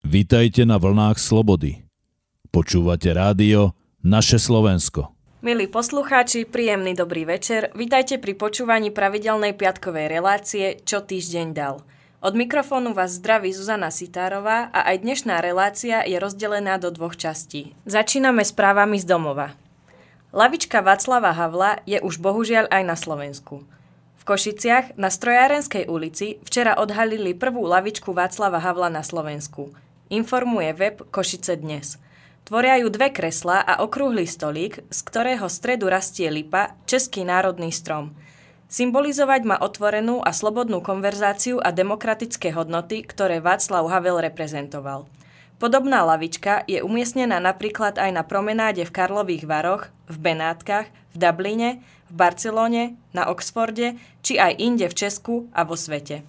Vítajte na vlnách slobody. Počúvate rádio Naše Slovensko. Milí poslucháči, príjemný dobrý večer. Vítajte pri počúvaní pravidelnej piatkovej relácie Čo týždeň dal. Od mikrofónu vás zdraví Zuzana Sitárová a aj dnešná relácia je rozdelená do dvoch častí. Začíname s právami z domova. Lavička Václava Havla je už bohužiaľ aj na Slovensku. V Košiciach na Strojárenskej ulici včera odhalili prvú lavičku Václava Havla na Slovensku – informuje web Košice dnes. Tvoria ju dve kreslá a okrúhly stolík, z ktorého stredu rastie lipa, český národný strom. Symbolizovať má otvorenú a slobodnú konverzáciu a demokratické hodnoty, ktoré Václav Havel reprezentoval. Podobná lavička je umiestnená napríklad aj na promenáde v Karlových Varoch, v Benátkach, v Dubline, v Barcelone, na Oxforde či aj inde v Česku a vo svete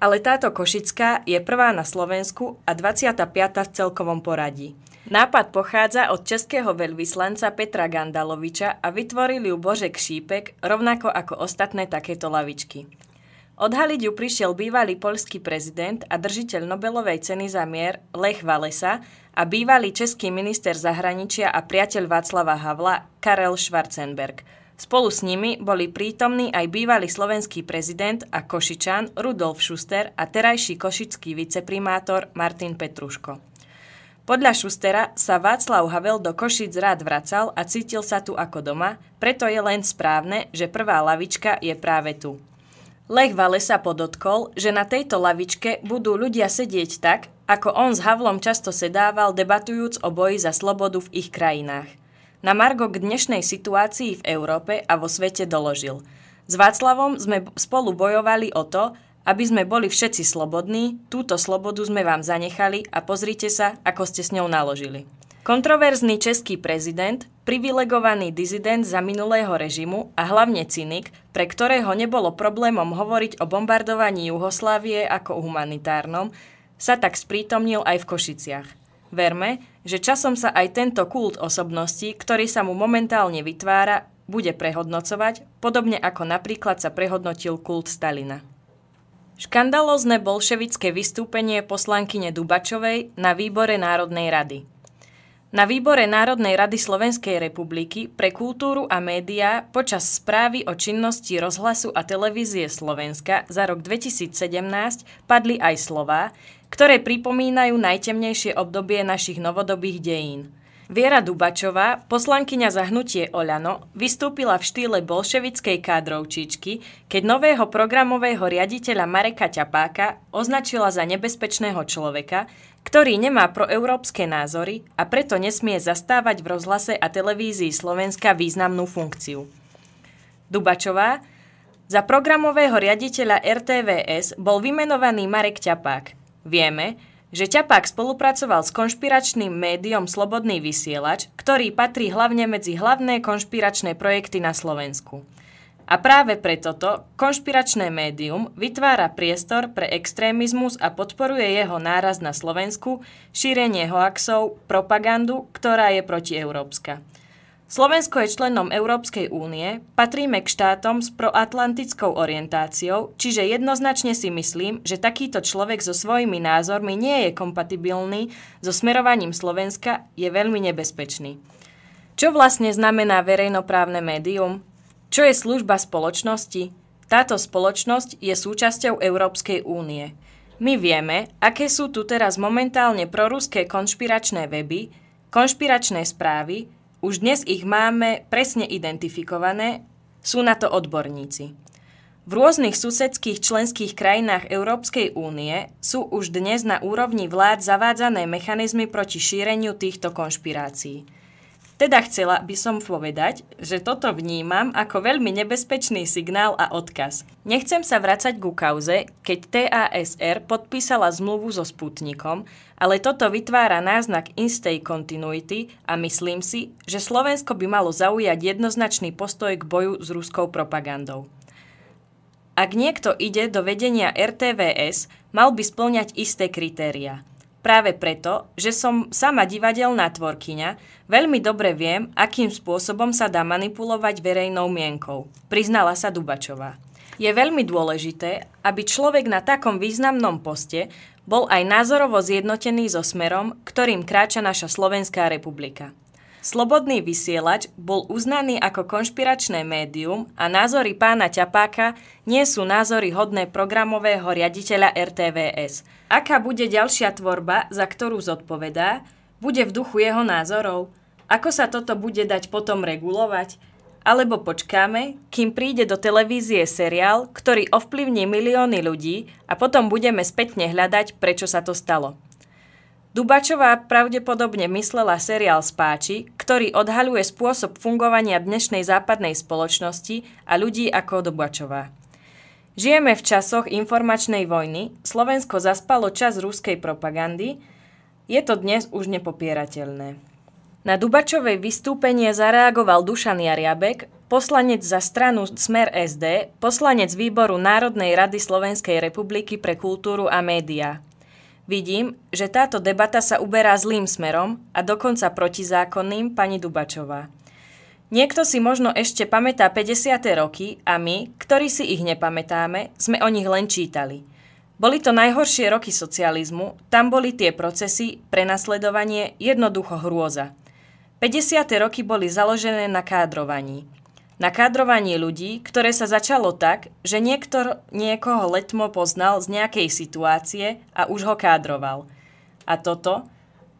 ale táto Košická je prvá na Slovensku a 25. v celkovom poradí. Nápad pochádza od českého veľvyslanca Petra Gandaloviča a vytvoril ju Božek Šípek, rovnako ako ostatné takéto lavičky. Odhaliť ju prišiel bývalý poľský prezident a držiteľ Nobelovej ceny za mier Lech Valesa a bývalý český minister zahraničia a priateľ Václava Havla Karel Schwarzenberg – Spolu s nimi boli prítomní aj bývalý slovenský prezident a Košičan Rudolf Šuster a terajší košický viceprimátor Martin Petruško. Podľa Šustera sa Václav Havel do Košic rád vracal a cítil sa tu ako doma, preto je len správne, že prvá lavička je práve tu. Lech Valesa podotkol, že na tejto lavičke budú ľudia sedieť tak, ako on s Havlom často sedával, debatujúc o boji za slobodu v ich krajinách na Margo k dnešnej situácii v Európe a vo svete doložil. S Václavom sme spolu bojovali o to, aby sme boli všetci slobodní, túto slobodu sme vám zanechali a pozrite sa, ako ste s ňou naložili. Kontroverzný český prezident, privilegovaný dizident za minulého režimu a hlavne cynik, pre ktorého nebolo problémom hovoriť o bombardovaní Jugoslávie ako humanitárnom, sa tak sprítomnil aj v Košiciach. Verme, že časom sa aj tento kult osobnosti, ktorý sa mu momentálne vytvára, bude prehodnocovať, podobne ako napríklad sa prehodnotil kult Stalina. Škandalozne bolševické vystúpenie poslankyne Dubačovej na výbore Národnej rady. Na výbore Národnej rady Slovenskej republiky pre kultúru a médiá počas správy o činnosti rozhlasu a televízie Slovenska za rok 2017 padli aj slová, ktoré pripomínajú najtemnejšie obdobie našich novodobých dejín – Viera Dubačová, poslankyňa za hnutie Oľano, vystúpila v štýle bolševickej kádrovčičky, keď nového programového riaditeľa Mareka Ťapáka označila za nebezpečného človeka, ktorý nemá proeurópske názory a preto nesmie zastávať v rozhlase a televízii Slovenska významnú funkciu. Dubačová za programového riaditeľa RTVS bol vymenovaný Marek Ťapák – Vieme, že Čapák spolupracoval s konšpiračným médiom Slobodný vysielač, ktorý patrí hlavne medzi hlavné konšpiračné projekty na Slovensku. A práve preto to konšpiračné médium vytvára priestor pre extrémizmus a podporuje jeho náraz na Slovensku, šírenie hoaxov, propagandu, ktorá je protieurópska. európska. Slovensko je členom Európskej únie, patríme k štátom s proatlantickou orientáciou, čiže jednoznačne si myslím, že takýto človek so svojimi názormi nie je kompatibilný so smerovaním Slovenska, je veľmi nebezpečný. Čo vlastne znamená verejnoprávne médium? Čo je služba spoločnosti? Táto spoločnosť je súčasťou Európskej únie. My vieme, aké sú tu teraz momentálne proruské konšpiračné weby, konšpiračné správy, už dnes ich máme presne identifikované, sú na to odborníci. V rôznych susedských členských krajinách Európskej únie sú už dnes na úrovni vlád zavádzané mechanizmy proti šíreniu týchto konšpirácií. Teda chcela by som povedať, že toto vnímam ako veľmi nebezpečný signál a odkaz. Nechcem sa vracať ku kauze, keď TASR podpísala zmluvu so Sputnikom, ale toto vytvára náznak istej kontinuity a myslím si, že Slovensko by malo zaujať jednoznačný postoj k boju s ruskou propagandou. Ak niekto ide do vedenia RTVS, mal by splňať isté kritéria – Práve preto, že som sama divadelná tvorkyňa, veľmi dobre viem, akým spôsobom sa dá manipulovať verejnou mienkou, priznala sa Dubačová. Je veľmi dôležité, aby človek na takom významnom poste bol aj názorovo zjednotený so smerom, ktorým kráča naša Slovenská republika. Slobodný vysielač bol uznaný ako konšpiračné médium a názory pána Ťapáka nie sú názory hodné programového riaditeľa RTVS. Aká bude ďalšia tvorba, za ktorú zodpovedá, bude v duchu jeho názorov? Ako sa toto bude dať potom regulovať? Alebo počkáme, kým príde do televízie seriál, ktorý ovplyvní milióny ľudí a potom budeme spätne hľadať, prečo sa to stalo. Dubačová pravdepodobne myslela seriál Spáči, ktorý odhaľuje spôsob fungovania dnešnej západnej spoločnosti a ľudí ako Dubačová. Žijeme v časoch informačnej vojny, Slovensko zaspalo čas ruskej propagandy, je to dnes už nepopierateľné. Na Dubačovej vystúpenie zareagoval Dušan Jariabek, poslanec za stranu Smer SD, poslanec výboru Národnej rady Slovenskej republiky pre kultúru a médiá. Vidím, že táto debata sa uberá zlým smerom a dokonca protizákonným pani Dubačová. Niekto si možno ešte pamätá 50. roky a my, ktorí si ich nepamätáme, sme o nich len čítali. Boli to najhoršie roky socializmu, tam boli tie procesy, prenasledovanie, jednoducho hrôza. 50. roky boli založené na kádrovaní – na kádrovanie ľudí, ktoré sa začalo tak, že niektor niekoho letmo poznal z nejakej situácie a už ho kádroval. A toto,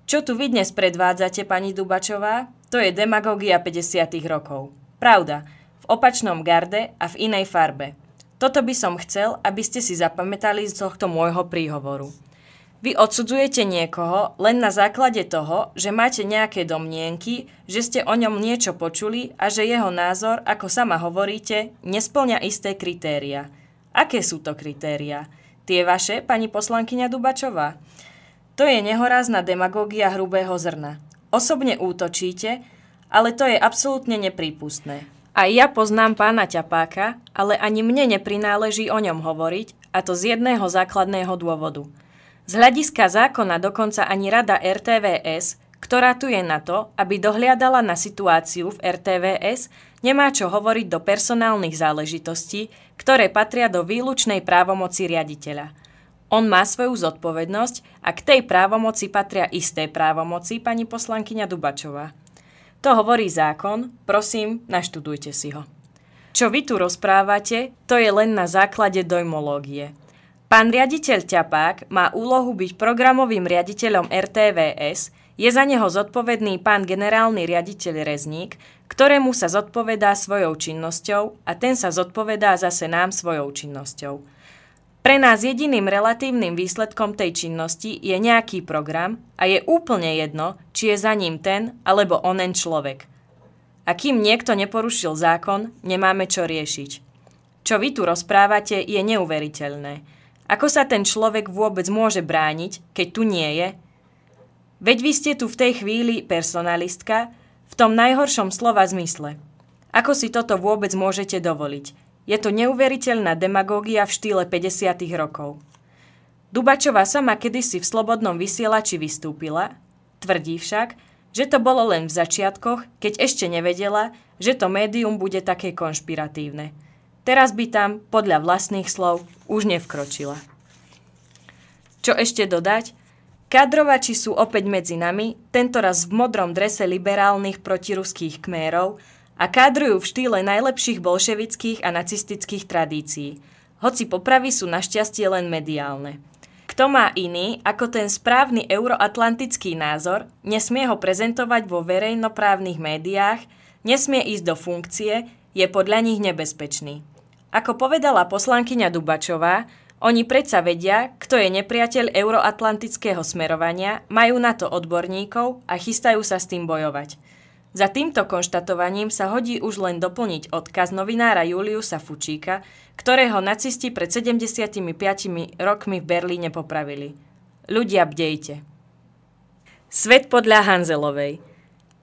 čo tu vy dnes predvádzate, pani Dubačová, to je demagogia 50. rokov. Pravda, v opačnom garde a v inej farbe. Toto by som chcel, aby ste si zapamätali z tohto môjho príhovoru. Vy odsudzujete niekoho len na základe toho, že máte nejaké domnienky, že ste o ňom niečo počuli a že jeho názor, ako sama hovoríte, nesplňa isté kritéria. Aké sú to kritéria? Tie vaše, pani poslankyňa Dubačová? To je nehorázna demagógia hrubého zrna. Osobne útočíte, ale to je absolútne neprípustné. A ja poznám pána ťapáka, ale ani mne neprináleží o ňom hovoriť, a to z jedného základného dôvodu – z hľadiska zákona dokonca ani rada RTVS, ktorá tu je na to, aby dohliadala na situáciu v RTVS, nemá čo hovoriť do personálnych záležitostí, ktoré patria do výlučnej právomoci riaditeľa. On má svoju zodpovednosť a k tej právomoci patria isté právomoci pani poslankyňa Dubačová. To hovorí zákon, prosím, naštudujte si ho. Čo vy tu rozprávate, to je len na základe dojmológie – Pán riaditeľ Ťapák má úlohu byť programovým riaditeľom RTVS, je za neho zodpovedný pán generálny riaditeľ Rezník, ktorému sa zodpovedá svojou činnosťou a ten sa zodpovedá zase nám svojou činnosťou. Pre nás jediným relatívnym výsledkom tej činnosti je nejaký program a je úplne jedno, či je za ním ten alebo onen človek. A kým niekto neporušil zákon, nemáme čo riešiť. Čo vy tu rozprávate, je neuveriteľné. Ako sa ten človek vôbec môže brániť, keď tu nie je? Veď vy ste tu v tej chvíli personalistka, v tom najhoršom slova zmysle. Ako si toto vôbec môžete dovoliť? Je to neuveriteľná demagógia v štýle 50. rokov. Dubačová sama kedysi v slobodnom vysielači vystúpila, tvrdí však, že to bolo len v začiatkoch, keď ešte nevedela, že to médium bude také konšpiratívne. Teraz by tam, podľa vlastných slov, už nevkročila. Čo ešte dodať? Kadrovači sú opäť medzi nami, tentoraz v modrom drese liberálnych protiruských kmérov a kádrujú v štýle najlepších bolševických a nacistických tradícií, hoci popravy sú našťastie len mediálne. Kto má iný ako ten správny euroatlantický názor, nesmie ho prezentovať vo verejnoprávnych médiách, nesmie ísť do funkcie, je podľa nich nebezpečný. Ako povedala poslankyňa Dubačová, oni predsa vedia, kto je nepriateľ euroatlantického smerovania, majú na to odborníkov a chystajú sa s tým bojovať. Za týmto konštatovaním sa hodí už len doplniť odkaz novinára Juliusa Fučíka, ktorého nacisti pred 75 rokmi v Berlíne popravili. Ľudia, bdejte. Svet podľa Hanzelovej.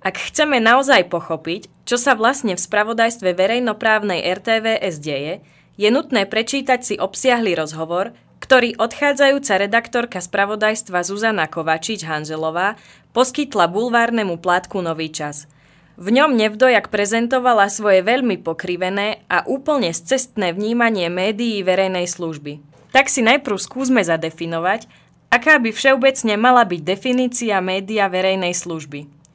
Ak chceme naozaj pochopiť, čo sa vlastne v spravodajstve verejnoprávnej RTVS deje, je nutné prečítať si obsiahly rozhovor, ktorý odchádzajúca redaktorka spravodajstva Zuzana kovačič Hanželová poskytla bulvárnemu plátku Nový čas. V ňom nevdojak prezentovala svoje veľmi pokrivené a úplne scestné vnímanie médií verejnej služby. Tak si najprv skúsme zadefinovať, aká by všeobecne mala byť definícia média verejnej služby.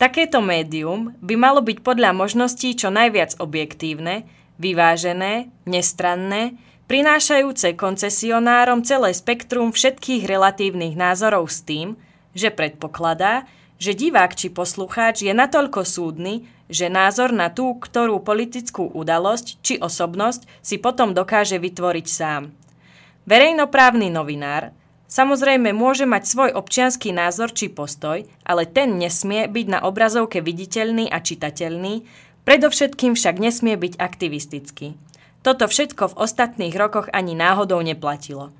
Takéto médium by malo byť podľa možností čo najviac objektívne, vyvážené, nestranné, prinášajúce koncesionárom celé spektrum všetkých relatívnych názorov s tým, že predpokladá, že divák či poslucháč je natoľko súdny, že názor na tú, ktorú politickú udalosť či osobnosť si potom dokáže vytvoriť sám. Verejnoprávny novinár Samozrejme, môže mať svoj občianský názor či postoj, ale ten nesmie byť na obrazovke viditeľný a čitateľný, predovšetkým však nesmie byť aktivistický. Toto všetko v ostatných rokoch ani náhodou neplatilo.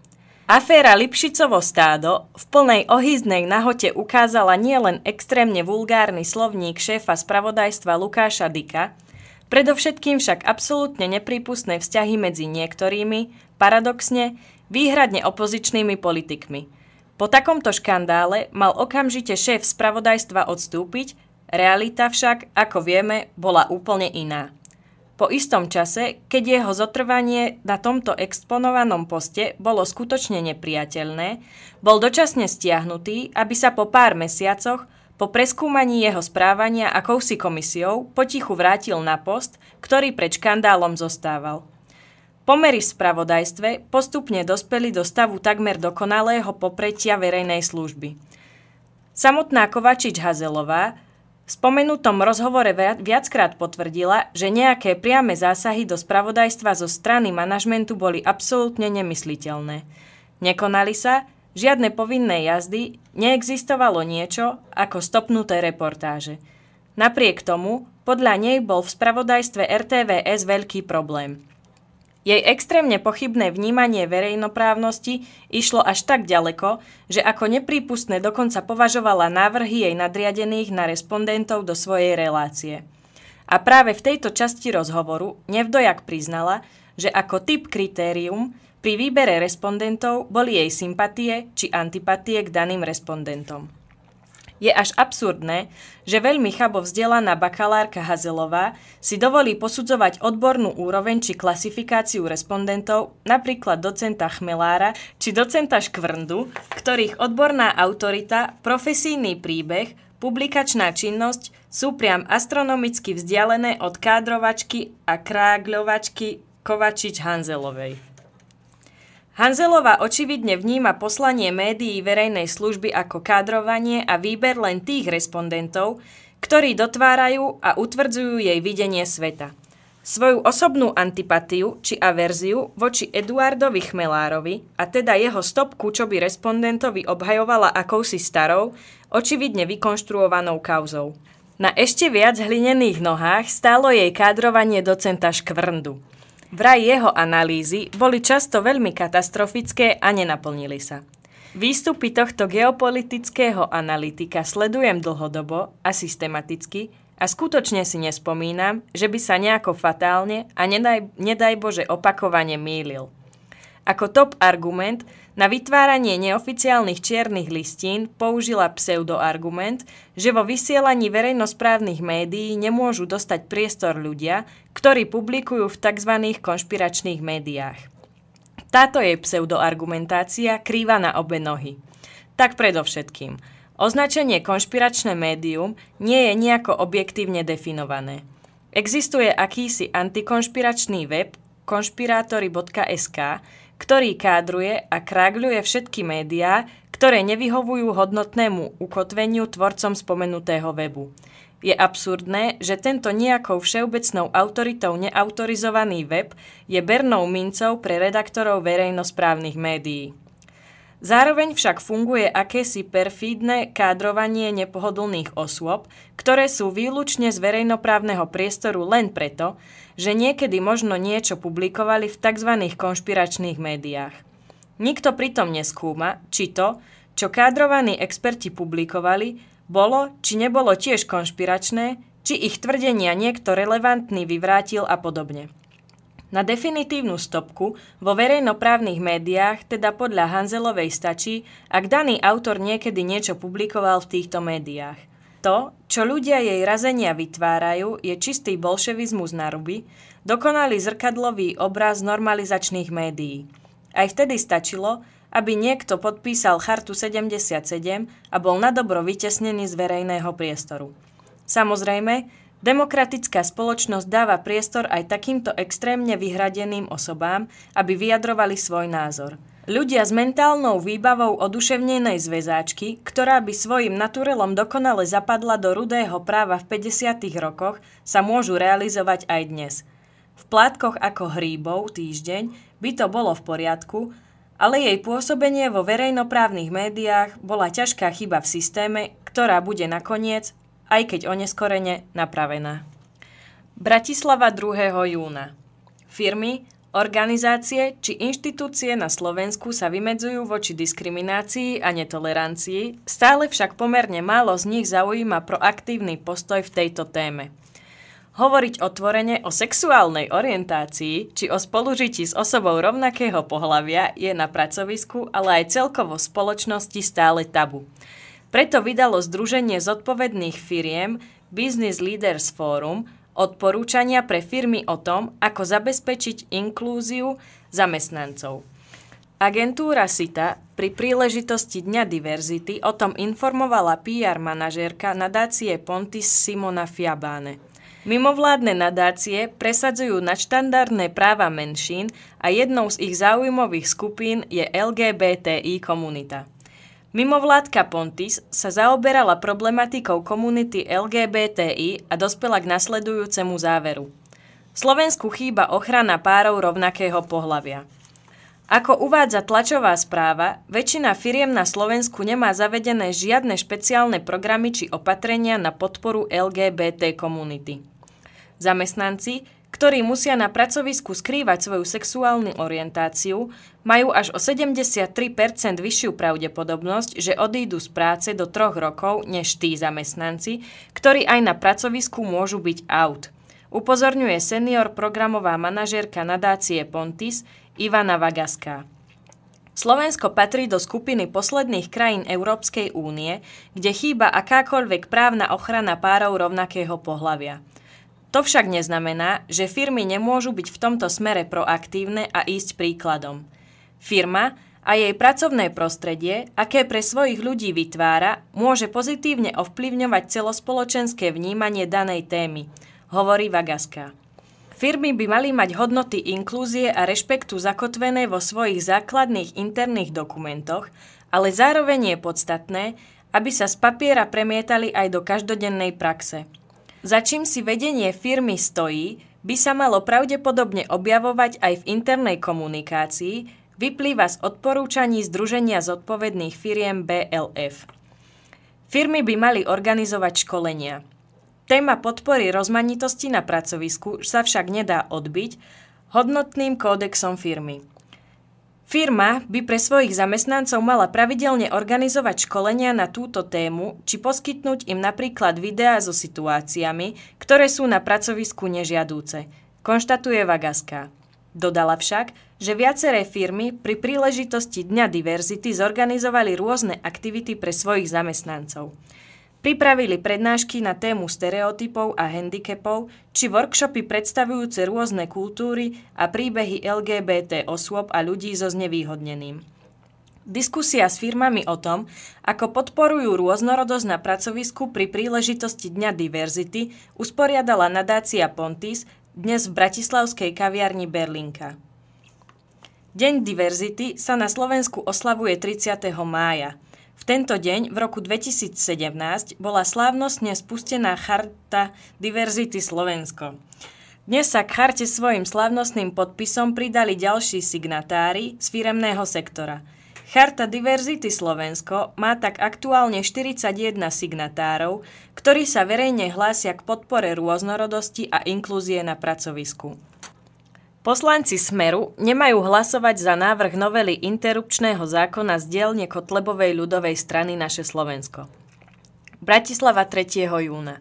Aféra Lipšicovo stádo v plnej ohýznej nahote ukázala nielen extrémne vulgárny slovník šéfa spravodajstva Lukáša Dika, predovšetkým však absolútne nepripustné vzťahy medzi niektorými, paradoxne, výhradne opozičnými politikmi. Po takomto škandále mal okamžite šéf spravodajstva odstúpiť, realita však, ako vieme, bola úplne iná. Po istom čase, keď jeho zotrvanie na tomto exponovanom poste bolo skutočne nepriateľné, bol dočasne stiahnutý, aby sa po pár mesiacoch po preskúmaní jeho správania akousi komisiou potichu vrátil na post, ktorý pred škandálom zostával. Pomery v spravodajstve postupne dospeli do stavu takmer dokonalého popretia verejnej služby. Samotná Kovačič-Hazelová v spomenutom rozhovore viackrát potvrdila, že nejaké priame zásahy do spravodajstva zo strany manažmentu boli absolútne nemysliteľné. Nekonali sa, žiadne povinné jazdy, neexistovalo niečo ako stopnuté reportáže. Napriek tomu, podľa nej bol v spravodajstve RTVS veľký problém – jej extrémne pochybné vnímanie verejnoprávnosti išlo až tak ďaleko, že ako neprípustné dokonca považovala návrhy jej nadriadených na respondentov do svojej relácie. A práve v tejto časti rozhovoru Nevdojak priznala, že ako typ kritérium pri výbere respondentov boli jej sympatie či antipatie k daným respondentom. Je až absurdné, že veľmi chabo vzdelaná bakalárka Hazelová si dovolí posudzovať odbornú úroveň či klasifikáciu respondentov, napríklad docenta Chmelára či docenta Škvrndu, ktorých odborná autorita, profesijný príbeh, publikačná činnosť sú priam astronomicky vzdialené od kádrovačky a krágľovačky Kovačič-Hanzelovej. Hanzelová očividne vníma poslanie médií verejnej služby ako kádrovanie a výber len tých respondentov, ktorí dotvárajú a utvrdzujú jej videnie sveta. Svoju osobnú antipatiu či averziu voči Eduardovi Chmelárovi, a teda jeho stopku, čo by respondentovi obhajovala akousi starou, očividne vykonštruovanou kauzou. Na ešte viac hlinených nohách stálo jej kádrovanie docenta Škvrndu – Vraj jeho analýzy boli často veľmi katastrofické a nenaplnili sa. Výstupy tohto geopolitického analytika sledujem dlhodobo a systematicky a skutočne si nespomínam, že by sa nejako fatálne a nedaj, nedaj Bože opakovane mýlil. Ako top argument na vytváranie neoficiálnych čiernych listín použila pseudoargument, že vo vysielaní verejnosprávnych médií nemôžu dostať priestor ľudia, ktorí publikujú v tzv. konšpiračných médiách. Táto je pseudoargumentácia krýva na obe nohy. Tak predovšetkým, označenie konšpiračné médium nie je nejako objektívne definované. Existuje akýsi antikonšpiračný web konšpirátory.sk, ktorý kádruje a krágľuje všetky médiá, ktoré nevyhovujú hodnotnému ukotveniu tvorcom spomenutého webu je absurdné, že tento nejakou všeobecnou autoritou neautorizovaný web je bernou mincov pre redaktorov verejnosprávnych médií. Zároveň však funguje akési perfídne kádrovanie nepohodlných osôb, ktoré sú výlučne z verejnoprávneho priestoru len preto, že niekedy možno niečo publikovali v tzv. konšpiračných médiách. Nikto pritom neskúma, či to, čo kádrovaní experti publikovali, bolo či nebolo tiež konšpiračné, či ich tvrdenia niekto relevantný vyvrátil a podobne. Na definitívnu stopku vo verejnoprávnych médiách teda podľa Hanzelovej stačí, ak daný autor niekedy niečo publikoval v týchto médiách. To, čo ľudia jej razenia vytvárajú, je čistý bolševizmus na ruby, dokonalý zrkadlový obraz normalizačných médií. Aj vtedy stačilo, aby niekto podpísal Chartu 77 a bol na dobro vytesnený z verejného priestoru. Samozrejme, demokratická spoločnosť dáva priestor aj takýmto extrémne vyhradeným osobám, aby vyjadrovali svoj názor – Ľudia s mentálnou výbavou oduševnenej zväzáčky, ktorá by svojim naturelom dokonale zapadla do rudého práva v 50. rokoch, sa môžu realizovať aj dnes. V plátkoch ako hríbov týždeň by to bolo v poriadku, ale jej pôsobenie vo verejnoprávnych médiách bola ťažká chyba v systéme, ktorá bude nakoniec, aj keď oneskorene, napravená. Bratislava 2. júna. Firmy, organizácie či inštitúcie na Slovensku sa vymedzujú voči diskriminácii a netolerancii, stále však pomerne málo z nich zaujíma proaktívny postoj v tejto téme – Hovoriť otvorene o sexuálnej orientácii či o spolužití s osobou rovnakého pohlavia je na pracovisku, ale aj celkovo v spoločnosti stále tabu. Preto vydalo Združenie zodpovedných firiem Business Leaders Forum odporúčania pre firmy o tom, ako zabezpečiť inklúziu zamestnancov. Agentúra SITA pri príležitosti Dňa diverzity o tom informovala PR manažérka nadácie Pontis Simona Fiabáne. Mimovládne nadácie presadzujú nadštandardné práva menšín a jednou z ich záujmových skupín je LGBTI komunita. Mimovládka Pontis sa zaoberala problematikou komunity LGBTI a dospela k nasledujúcemu záveru. Slovensku chýba ochrana párov rovnakého pohľavia. Ako uvádza tlačová správa, väčšina firiem na Slovensku nemá zavedené žiadne špeciálne programy či opatrenia na podporu LGBT komunity. Zamestnanci, ktorí musia na pracovisku skrývať svoju sexuálnu orientáciu, majú až o 73% vyššiu pravdepodobnosť, že odídu z práce do troch rokov než tí zamestnanci, ktorí aj na pracovisku môžu byť out – upozorňuje senior programová manažérka nadácie Pontis, Ivana Vagaská. Slovensko patrí do skupiny posledných krajín Európskej únie, kde chýba akákoľvek právna ochrana párov rovnakého pohlavia. To však neznamená, že firmy nemôžu byť v tomto smere proaktívne a ísť príkladom. Firma a jej pracovné prostredie, aké pre svojich ľudí vytvára, môže pozitívne ovplyvňovať celospoločenské vnímanie danej témy, hovorí Vagaská. Firmy by mali mať hodnoty inklúzie a rešpektu zakotvené vo svojich základných interných dokumentoch, ale zároveň je podstatné, aby sa z papiera premietali aj do každodennej praxe. Za čím si vedenie firmy stojí, by sa malo pravdepodobne objavovať aj v internej komunikácii, vyplýva z odporúčaní Združenia zodpovedných firiem BLF. Firmy by mali organizovať školenia – Téma podpory rozmanitosti na pracovisku sa však nedá odbiť hodnotným kódexom firmy. Firma by pre svojich zamestnancov mala pravidelne organizovať školenia na túto tému, či poskytnúť im napríklad videá so situáciami, ktoré sú na pracovisku nežiadúce, konštatuje Vagaská. Dodala však, že viaceré firmy pri príležitosti Dňa diverzity zorganizovali rôzne aktivity pre svojich zamestnancov. Pripravili prednášky na tému stereotypov a handicapov, či workshopy predstavujúce rôzne kultúry a príbehy LGBT osôb a ľudí so znevýhodneným. Diskusia s firmami o tom, ako podporujú rôznorodosť na pracovisku pri príležitosti Dňa diverzity, usporiadala nadácia Pontis dnes v bratislavskej kaviarni Berlinka. Deň diverzity sa na Slovensku oslavuje 30. mája – v tento deň v roku 2017 bola slávnostne spustená charta Diverzity Slovensko. Dnes sa k charte svojim slávnostným podpisom pridali ďalší signatári z firemného sektora. Charta Diverzity Slovensko má tak aktuálne 41 signatárov, ktorí sa verejne hlásia k podpore rôznorodosti a inklúzie na pracovisku. Poslanci Smeru nemajú hlasovať za návrh novely interrupčného zákona z dielne Kotlebovej ľudovej strany Naše Slovensko. Bratislava 3. júna.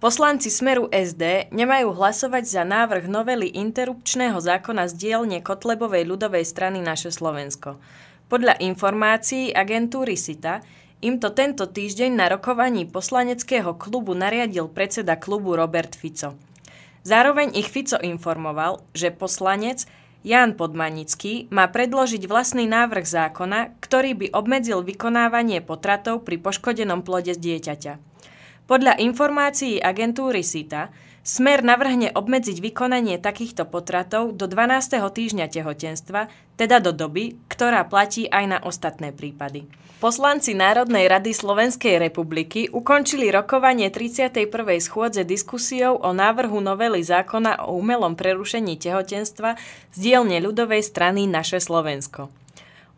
Poslanci Smeru SD nemajú hlasovať za návrh novely interrupčného zákona z dielne Kotlebovej ľudovej strany Naše Slovensko. Podľa informácií agentúry SITA im to tento týždeň na rokovaní poslaneckého klubu nariadil predseda klubu Robert Fico. Zároveň ich Fico informoval, že poslanec Jan Podmanický má predložiť vlastný návrh zákona, ktorý by obmedzil vykonávanie potratov pri poškodenom plode dieťaťa. Podľa informácií agentúry SITA Smer navrhne obmedziť vykonanie takýchto potratov do 12. týždňa tehotenstva, teda do doby, ktorá platí aj na ostatné prípady. Poslanci Národnej rady Slovenskej republiky ukončili rokovanie 31. schôdze diskusiou o návrhu novely zákona o umelom prerušení tehotenstva z dielne ľudovej strany Naše Slovensko.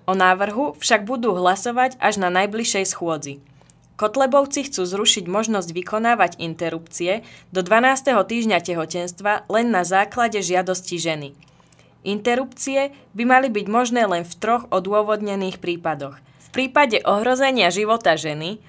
O návrhu však budú hlasovať až na najbližšej schôdzi. Kotlebovci chcú zrušiť možnosť vykonávať interrupcie do 12. týždňa tehotenstva len na základe žiadosti ženy. Interrupcie by mali byť možné len v troch odôvodnených prípadoch. V prípade ohrozenia života ženy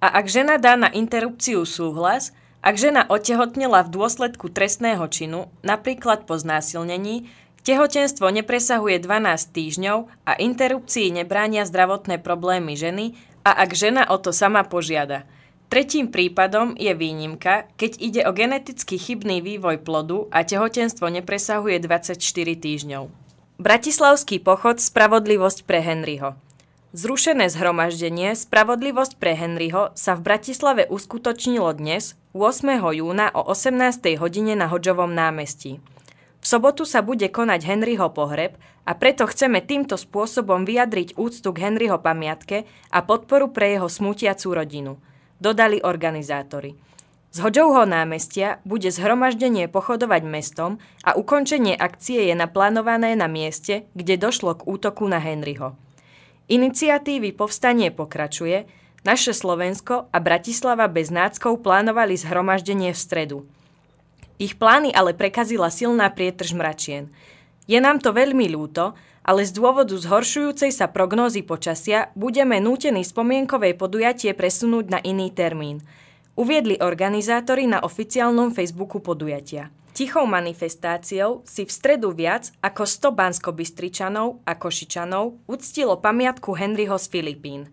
a ak žena dá na interrupciu súhlas, ak žena otehotnela v dôsledku trestného činu, napríklad po znásilnení, tehotenstvo nepresahuje 12 týždňov a interrupcii nebránia zdravotné problémy ženy a ak žena o to sama požiada. Tretím prípadom je výnimka, keď ide o geneticky chybný vývoj plodu a tehotenstvo nepresahuje 24 týždňov. Bratislavský pochod Spravodlivosť pre Henryho Zrušené zhromaždenie Spravodlivosť pre Henryho sa v Bratislave uskutočnilo dnes 8. júna o 18. hodine na Hoďovom námestí. V sobotu sa bude konať Henryho pohreb a preto chceme týmto spôsobom vyjadriť úctu k Henryho pamiatke a podporu pre jeho smutiacú rodinu, dodali organizátori. Z Hoďovho námestia bude zhromaždenie pochodovať mestom a ukončenie akcie je naplánované na mieste, kde došlo k útoku na Henryho. Iniciatívy povstanie pokračuje, naše Slovensko a Bratislava bez náckov plánovali zhromaždenie v stredu. Ich plány ale prekazila silná prietrž mračien. Je nám to veľmi ľúto, ale z dôvodu zhoršujúcej sa prognózy počasia budeme nútení spomienkové podujatie presunúť na iný termín. Uviedli organizátori na oficiálnom Facebooku podujatia. Tichou manifestáciou si v stredu viac ako 100 banko-bystričanov a košičanov uctilo pamiatku Henryho z Filipín –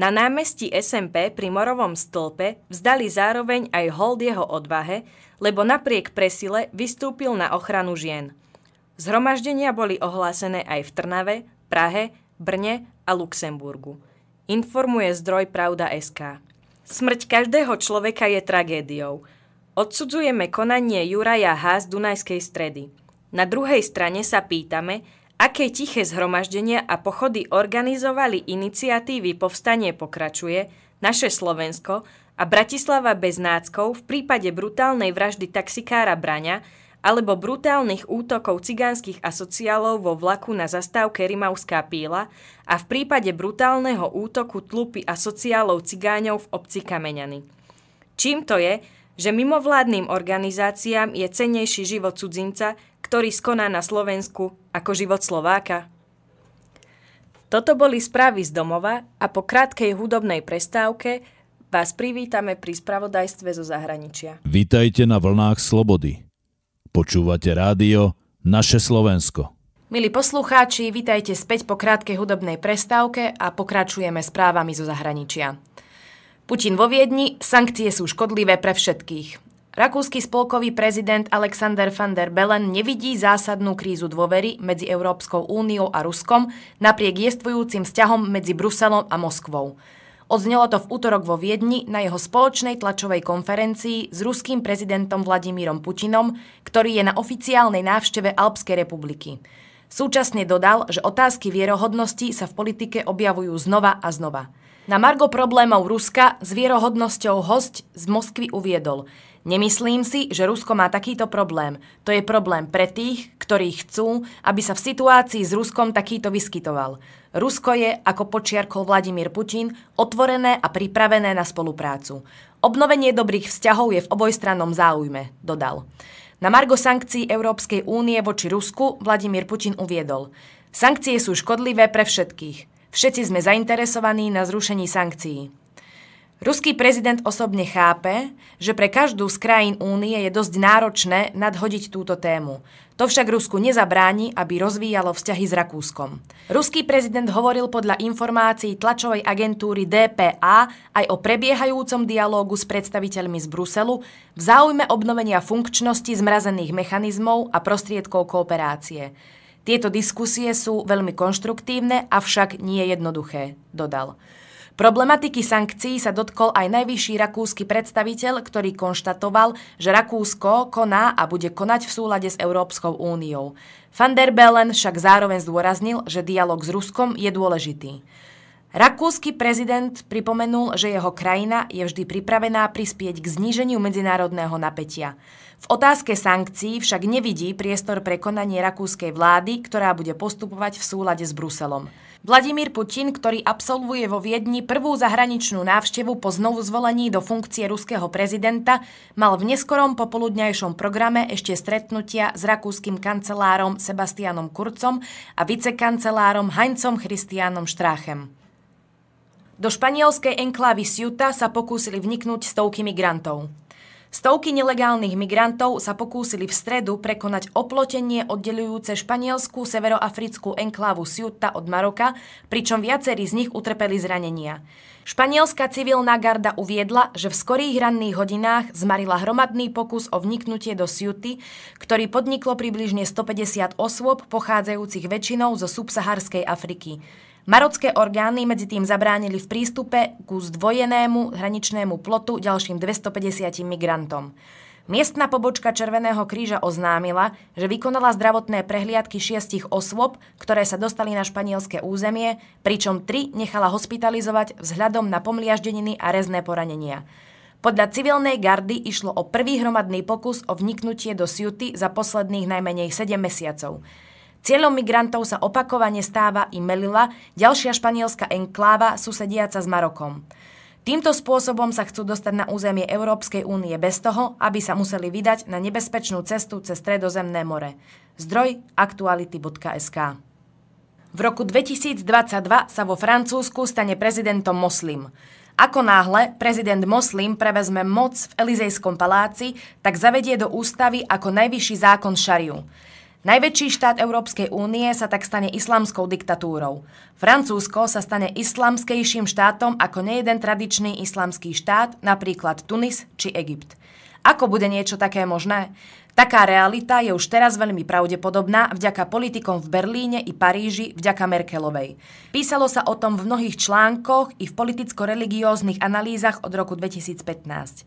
na námestí SMP pri Morovom stĺpe vzdali zároveň aj hold jeho odvahe, lebo napriek presile vystúpil na ochranu žien. Zhromaždenia boli ohlásené aj v Trnave, Prahe, Brne a Luxemburgu. Informuje zdroj Pravda.sk. Smrť každého človeka je tragédiou. Odsudzujeme konanie Juraja H. z Dunajskej stredy. Na druhej strane sa pýtame, Aké tiché zhromaždenia a pochody organizovali iniciatívy Povstanie pokračuje, naše Slovensko a Bratislava bez náckov v prípade brutálnej vraždy taxikára Braňa alebo brutálnych útokov cigánskych asociálov vo vlaku na zastávke Rimavská píla a v prípade brutálneho útoku tlupy asociálov cigáňov v obci Kameňany. Čím to je, že mimovládnym organizáciám je cenejší život cudzinca, ktorý skoná na Slovensku ako život Slováka. Toto boli správy z domova a po krátkej hudobnej prestávke vás privítame pri spravodajstve zo zahraničia. Vítajte na vlnách slobody. Počúvate rádio Naše Slovensko. Milí poslucháči, vítajte späť po krátkej hudobnej prestávke a pokračujeme správami zo zahraničia. Putin vo Viedni, sankcie sú škodlivé pre všetkých. Rakúsky spolkový prezident Alexander van der Bellen nevidí zásadnú krízu dôvery medzi Európskou úniou a Ruskom napriek jestvujúcim vzťahom medzi Bruselom a Moskvou. Odznelo to v útorok vo Viedni na jeho spoločnej tlačovej konferencii s ruským prezidentom Vladimírom Putinom, ktorý je na oficiálnej návšteve Alpskej republiky. Súčasne dodal, že otázky vierohodnosti sa v politike objavujú znova a znova. Na margo problémov Ruska s vierohodnosťou host z Moskvy uviedol – Nemyslím si, že Rusko má takýto problém. To je problém pre tých, ktorí chcú, aby sa v situácii s Ruskom takýto vyskytoval. Rusko je, ako počiarkol Vladimír Putin, otvorené a pripravené na spoluprácu. Obnovenie dobrých vzťahov je v obojstrannom záujme, dodal. Na margo sankcií Európskej únie voči Rusku Vladimír Putin uviedol. Sankcie sú škodlivé pre všetkých. Všetci sme zainteresovaní na zrušení sankcií. Ruský prezident osobne chápe, že pre každú z krajín únie je dosť náročné nadhodiť túto tému. To však Rusku nezabráni, aby rozvíjalo vzťahy s Rakúskom. Ruský prezident hovoril podľa informácií tlačovej agentúry DPA aj o prebiehajúcom dialógu s predstaviteľmi z Bruselu v záujme obnovenia funkčnosti zmrazených mechanizmov a prostriedkov kooperácie. Tieto diskusie sú veľmi konštruktívne, avšak nie jednoduché, dodal. Problematiky sankcií sa dotkol aj najvyšší rakúsky predstaviteľ, ktorý konštatoval, že Rakúsko koná a bude konať v súlade s Európskou úniou. Van der Bellen však zároveň zdôraznil, že dialog s Ruskom je dôležitý. Rakúsky prezident pripomenul, že jeho krajina je vždy pripravená prispieť k zníženiu medzinárodného napätia. V otázke sankcií však nevidí priestor pre konanie rakúskej vlády, ktorá bude postupovať v súlade s Bruselom. Vladimír Putin, ktorý absolvuje vo Viedni prvú zahraničnú návštevu po znovu zvolení do funkcie ruského prezidenta, mal v neskorom popoludňajšom programe ešte stretnutia s rakúskym kancelárom Sebastianom Kurcom a vicekancelárom Heinzom Christianom Štráchem. Do španielskej enklávy Siuta sa pokúsili vniknúť stovky migrantov. Stovky nelegálnych migrantov sa pokúsili v stredu prekonať oplotenie oddelujúce španielskú severoafrickú enklávu Siutta od Maroka, pričom viacerí z nich utrpeli zranenia. Španielská civilná garda uviedla, že v skorých ranných hodinách zmarila hromadný pokus o vniknutie do Siuty, ktorý podniklo približne 150 osôb pochádzajúcich väčšinou zo subsaharskej Afriky. Marocké orgány medzi tým zabránili v prístupe ku zdvojenému hraničnému plotu ďalším 250 migrantom. Miestna pobočka Červeného kríža oznámila, že vykonala zdravotné prehliadky šiestich osôb, ktoré sa dostali na španielské územie, pričom tri nechala hospitalizovať vzhľadom na pomliaždeniny a rezné poranenia. Podľa civilnej gardy išlo o prvý hromadný pokus o vniknutie do Siuty za posledných najmenej 7 mesiacov. Cieľom migrantov sa opakovane stáva i Melilla, ďalšia španielská enkláva susediaca s Marokom. Týmto spôsobom sa chcú dostať na územie Európskej únie bez toho, aby sa museli vydať na nebezpečnú cestu cez Stredozemné more. Zdroj aktuality.sk V roku 2022 sa vo Francúzsku stane prezidentom Moslim. Ako náhle prezident Moslim prevezme moc v Elizejskom paláci, tak zavedie do ústavy ako najvyšší zákon šariu. Najväčší štát Európskej únie sa tak stane islamskou diktatúrou. Francúzsko sa stane islamskejším štátom ako nejeden tradičný islamský štát, napríklad Tunis či Egypt. Ako bude niečo také možné? Taká realita je už teraz veľmi pravdepodobná vďaka politikom v Berlíne i Paríži vďaka Merkelovej. Písalo sa o tom v mnohých článkoch i v politicko-religióznych analýzach od roku 2015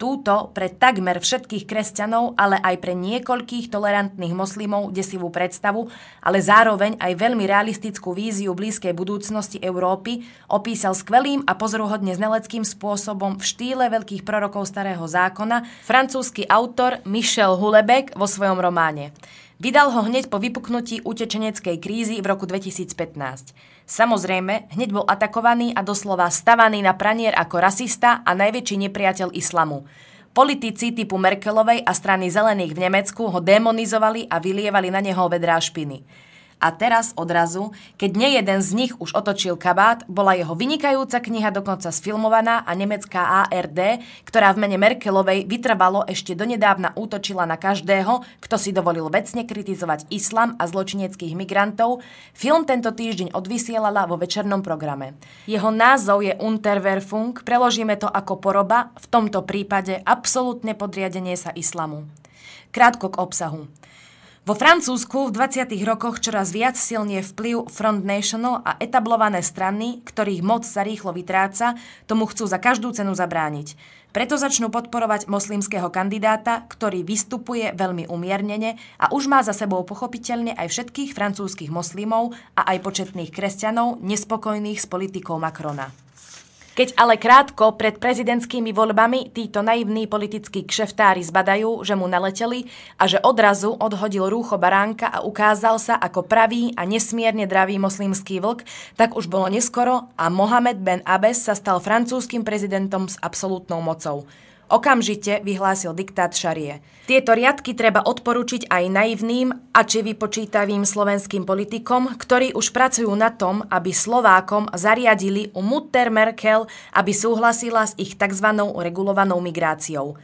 túto pre takmer všetkých kresťanov, ale aj pre niekoľkých tolerantných moslimov desivú predstavu, ale zároveň aj veľmi realistickú víziu blízkej budúcnosti Európy opísal skvelým a pozoruhodne zneleckým spôsobom v štýle veľkých prorokov Starého zákona francúzsky autor Michel Hulebek vo svojom románe. Vydal ho hneď po vypuknutí utečeneckej krízy v roku 2015. Samozrejme, hneď bol atakovaný a doslova stavaný na pranier ako rasista a najväčší nepriateľ islamu. Politici typu Merkelovej a strany zelených v Nemecku ho demonizovali a vylievali na neho vedrá špiny. A teraz odrazu, keď nie jeden z nich už otočil kabát, bola jeho vynikajúca kniha dokonca sfilmovaná a nemecká ARD, ktorá v mene Merkelovej vytrvalo ešte donedávna útočila na každého, kto si dovolil vecne kritizovať islam a zločineckých migrantov, film tento týždeň odvysielala vo večernom programe. Jeho názov je Unterwerfung, preložíme to ako poroba, v tomto prípade absolútne podriadenie sa islamu. Krátko k obsahu. Vo Francúzsku v 20. rokoch čoraz viac silne vplyv Front National a etablované strany, ktorých moc sa rýchlo vytráca, tomu chcú za každú cenu zabrániť. Preto začnú podporovať moslimského kandidáta, ktorý vystupuje veľmi umiernene a už má za sebou pochopiteľne aj všetkých francúzskych moslimov a aj početných kresťanov nespokojných s politikou Macrona. Keď ale krátko pred prezidentskými voľbami títo naivní politickí kšeftári zbadajú, že mu naleteli a že odrazu odhodil rúcho baránka a ukázal sa ako pravý a nesmierne dravý moslimský vlk, tak už bolo neskoro a Mohamed Ben Abes sa stal francúzským prezidentom s absolútnou mocou. Okamžite vyhlásil diktát šarie. Tieto riadky treba odporučiť aj naivným a či vypočítavým slovenským politikom, ktorí už pracujú na tom, aby Slovákom zariadili u Mutter Merkel, aby súhlasila s ich tzv. regulovanou migráciou.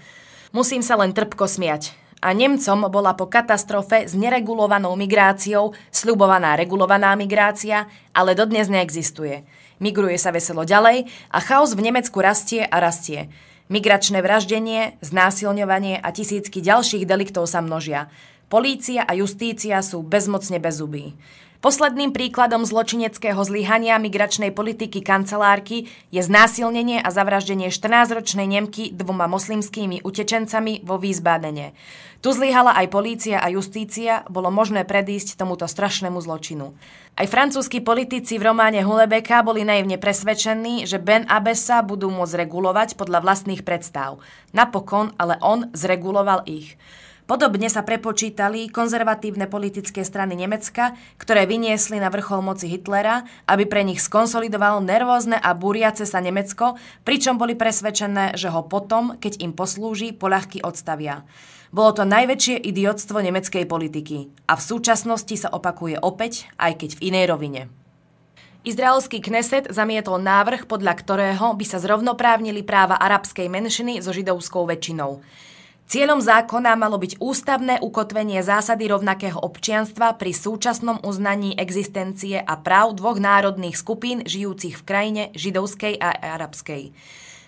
Musím sa len trpko smiať a Nemcom bola po katastrofe s neregulovanou migráciou sľubovaná regulovaná migrácia, ale dodnes neexistuje. Migruje sa veselo ďalej a chaos v Nemecku rastie a rastie. Migračné vraždenie, znásilňovanie a tisícky ďalších deliktov sa množia. Polícia a justícia sú bezmocne bezubí. Posledným príkladom zločineckého zlyhania migračnej politiky kancelárky je znásilnenie a zavraždenie 14-ročnej Nemky dvoma moslimskými utečencami vo Výzbádene. Tu zlyhala aj polícia a justícia, bolo možné predísť tomuto strašnému zločinu. Aj francúzski politici v románe Hulebeka boli naivne presvedčení, že Ben Abesa budú môcť regulovať podľa vlastných predstav. Napokon ale on zreguloval ich. Podobne sa prepočítali konzervatívne politické strany Nemecka, ktoré vyniesli na vrchol moci Hitlera, aby pre nich skonsolidoval nervózne a búriace sa Nemecko, pričom boli presvedčené, že ho potom, keď im poslúži, poľahky odstavia. Bolo to najväčšie idiotstvo nemeckej politiky a v súčasnosti sa opakuje opäť, aj keď v inej rovine. Izraelský Kneset zamietol návrh, podľa ktorého by sa zrovnoprávnili práva arabskej menšiny so židovskou väčšinou. Cieľom zákona malo byť ústavné ukotvenie zásady rovnakého občianstva pri súčasnom uznaní existencie a práv dvoch národných skupín žijúcich v krajine židovskej a arabskej.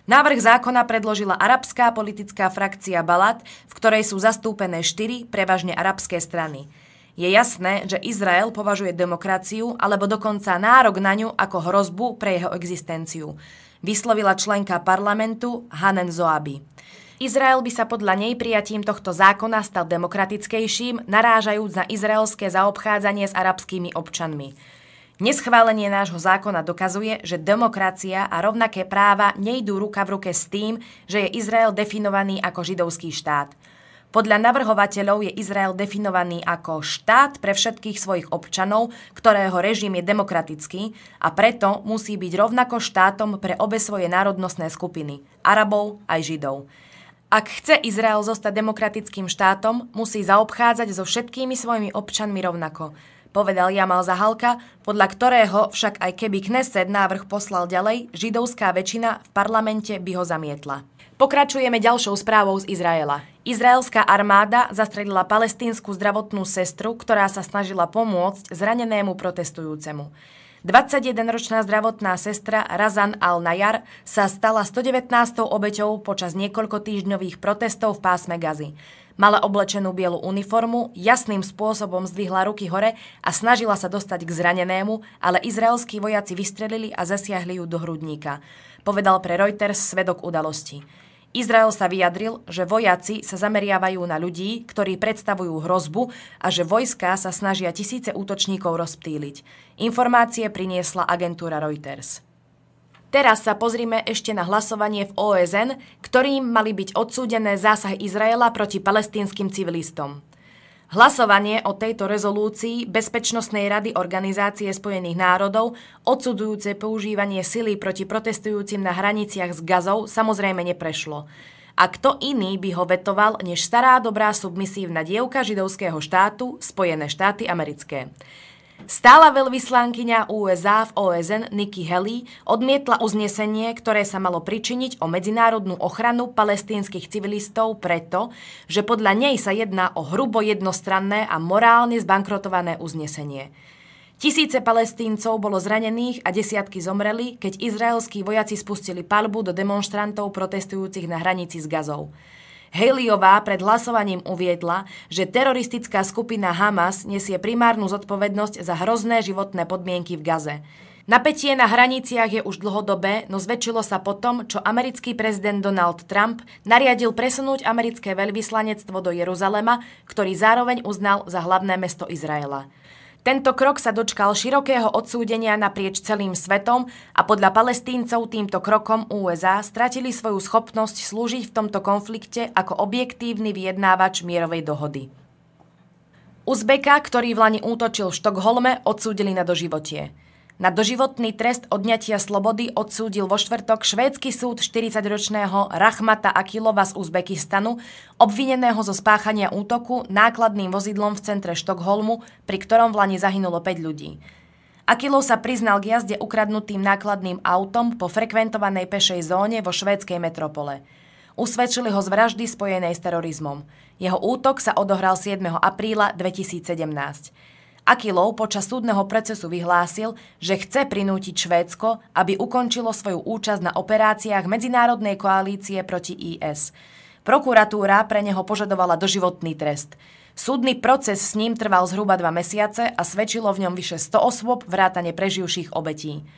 Návrh zákona predložila arabská politická frakcia Balad, v ktorej sú zastúpené štyri prevažne arabské strany. Je jasné, že Izrael považuje demokraciu alebo dokonca nárok na ňu ako hrozbu pre jeho existenciu, vyslovila členka parlamentu Hanen Zoabi. Izrael by sa podľa nej prijatím tohto zákona stal demokratickejším, narážajúc na izraelské zaobchádzanie s arabskými občanmi. Neschválenie nášho zákona dokazuje, že demokracia a rovnaké práva nejdú ruka v ruke s tým, že je Izrael definovaný ako židovský štát. Podľa navrhovateľov je Izrael definovaný ako štát pre všetkých svojich občanov, ktorého režim je demokratický a preto musí byť rovnako štátom pre obe svoje národnostné skupiny, Arabov aj Židov. Ak chce Izrael zostať demokratickým štátom, musí zaobchádzať so všetkými svojimi občanmi rovnako, povedal Jamal Zahalka, podľa ktorého však aj keby Kneset návrh poslal ďalej, židovská väčšina v parlamente by ho zamietla. Pokračujeme ďalšou správou z Izraela. Izraelská armáda zastrelila palestínsku zdravotnú sestru, ktorá sa snažila pomôcť zranenému protestujúcemu. 21-ročná zdravotná sestra Razan Al-Najar sa stala 119. obeťou počas niekoľko týždňových protestov v pásme Gazy. Mala oblečenú bielu uniformu, jasným spôsobom zdvihla ruky hore a snažila sa dostať k zranenému, ale izraelskí vojaci vystrelili a zasiahli ju do hrudníka. Povedal pre Reuters svedok udalosti. Izrael sa vyjadril, že vojaci sa zameriavajú na ľudí, ktorí predstavujú hrozbu a že vojská sa snažia tisíce útočníkov rozptýliť. Informácie priniesla agentúra Reuters. Teraz sa pozrime ešte na hlasovanie v OSN, ktorým mali byť odsúdené zásah Izraela proti palestínskym civilistom. Hlasovanie o tejto rezolúcii Bezpečnostnej rady Organizácie spojených národov, odsudujúce používanie sily proti protestujúcim na hraniciach s Gazou, samozrejme neprešlo. A kto iný by ho vetoval, než stará dobrá submisívna dievka židovského štátu, Spojené štáty americké. Stála veľvyslankyňa USA v OSN Nikki Haley odmietla uznesenie, ktoré sa malo pričiniť o medzinárodnú ochranu palestínskych civilistov preto, že podľa nej sa jedná o hrubo jednostranné a morálne zbankrotované uznesenie. Tisíce palestíncov bolo zranených a desiatky zomreli, keď izraelskí vojaci spustili palbu do demonstrantov protestujúcich na hranici s Gazou. Heliová pred hlasovaním uviedla, že teroristická skupina Hamas nesie primárnu zodpovednosť za hrozné životné podmienky v Gaze. Napätie na hraniciach je už dlhodobé, no zväčšilo sa potom, čo americký prezident Donald Trump nariadil presunúť americké veľvyslanectvo do Jeruzalema, ktorý zároveň uznal za hlavné mesto Izraela. Tento krok sa dočkal širokého odsúdenia naprieč celým svetom a podľa palestíncov týmto krokom USA stratili svoju schopnosť slúžiť v tomto konflikte ako objektívny vyjednávač mierovej dohody. Uzbeka, ktorý v Lani útočil v Štokholme, odsúdili na doživotie. Na doživotný trest odňatia slobody odsúdil vo štvrtok švédsky súd 40-ročného Rachmata Akilova z Uzbekistanu, obvineného zo spáchania útoku nákladným vozidlom v centre Štokholmu, pri ktorom v Lani zahynulo 5 ľudí. Akilov sa priznal k jazde ukradnutým nákladným autom po frekventovanej pešej zóne vo švédskej metropole usvedčili ho z vraždy spojenej s terorizmom. Jeho útok sa odohral 7. apríla 2017. Akilov počas súdneho procesu vyhlásil, že chce prinútiť Švédsko, aby ukončilo svoju účasť na operáciách medzinárodnej koalície proti IS. Prokuratúra pre neho požadovala doživotný trest. Súdny proces s ním trval zhruba dva mesiace a svedčilo v ňom vyše 100 osôb vrátane preživších obetí.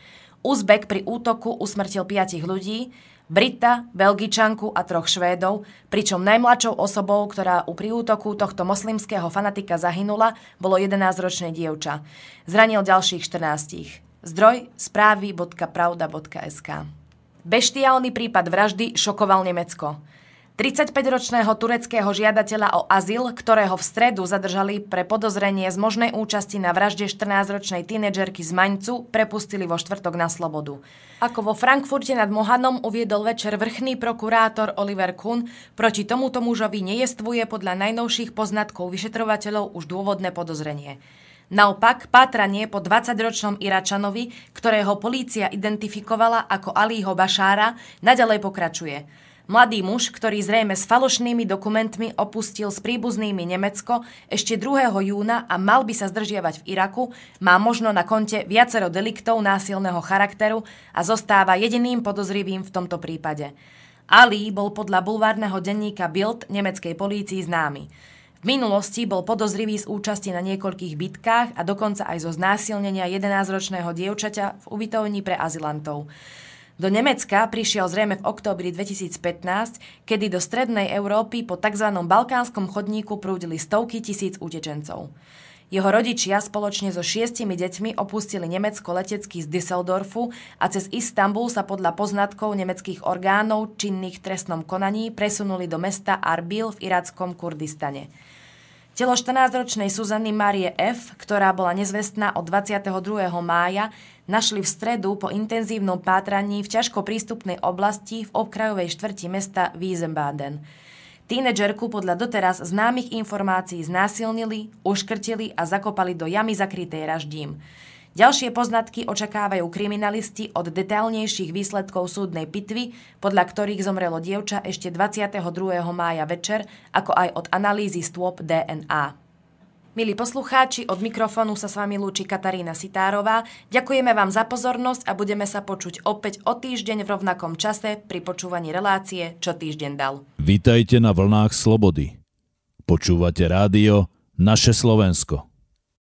Uzbek pri útoku usmrtil piatich ľudí, Brita, Belgičanku a troch Švédov, pričom najmladšou osobou, ktorá u útoku tohto moslimského fanatika zahynula, bolo 11-ročné dievča. Zranil ďalších 14. Zdroj správy.pravda.sk Beštiálny prípad vraždy šokoval Nemecko. 35-ročného tureckého žiadateľa o azyl, ktorého v stredu zadržali pre podozrenie z možnej účasti na vražde 14-ročnej tínedžerky z Maňcu, prepustili vo štvrtok na slobodu. Ako vo Frankfurte nad Mohanom uviedol večer vrchný prokurátor Oliver Kuhn, proti tomuto mužovi nejestvuje podľa najnovších poznatkov vyšetrovateľov už dôvodné podozrenie. Naopak, pátranie po 20-ročnom Iračanovi, ktorého polícia identifikovala ako Alího Bašára, nadalej pokračuje. Mladý muž, ktorý zrejme s falošnými dokumentmi opustil s príbuznými Nemecko ešte 2. júna a mal by sa zdržiavať v Iraku, má možno na konte viacero deliktov násilného charakteru a zostáva jediným podozrivým v tomto prípade. Ali bol podľa bulvárneho denníka Bild nemeckej polícii známy. V minulosti bol podozrivý z účasti na niekoľkých bitkách a dokonca aj zo znásilnenia 11-ročného dievčaťa v ubytovni pre azilantov. Do Nemecka prišiel zrejme v októbri 2015, kedy do strednej Európy po tzv. balkánskom chodníku prúdili stovky tisíc utečencov. Jeho rodičia spoločne so šiestimi deťmi opustili Nemecko letecky z Düsseldorfu a cez Istanbul sa podľa poznatkov nemeckých orgánov činných trestnom konaní presunuli do mesta Arbil v irackom Kurdistane. Telo 14-ročnej Suzany Marie F., ktorá bola nezvestná od 22. mája, našli v stredu po intenzívnom pátraní v ťažko prístupnej oblasti v obkrajovej štvrti mesta Wiesenbaden. Tínedžerku podľa doteraz známych informácií znásilnili, uškrtili a zakopali do jamy zakrytej raždím. Ďalšie poznatky očakávajú kriminalisti od detailnejších výsledkov súdnej pitvy, podľa ktorých zomrelo dievča ešte 22. mája večer, ako aj od analýzy stôp DNA. Milí poslucháči, od mikrofónu sa s vami lúči Katarína Sitárová. Ďakujeme vám za pozornosť a budeme sa počuť opäť o týždeň v rovnakom čase pri počúvaní relácie Čo týždeň dal. Vítajte na vlnách slobody. Počúvate rádio Naše Slovensko.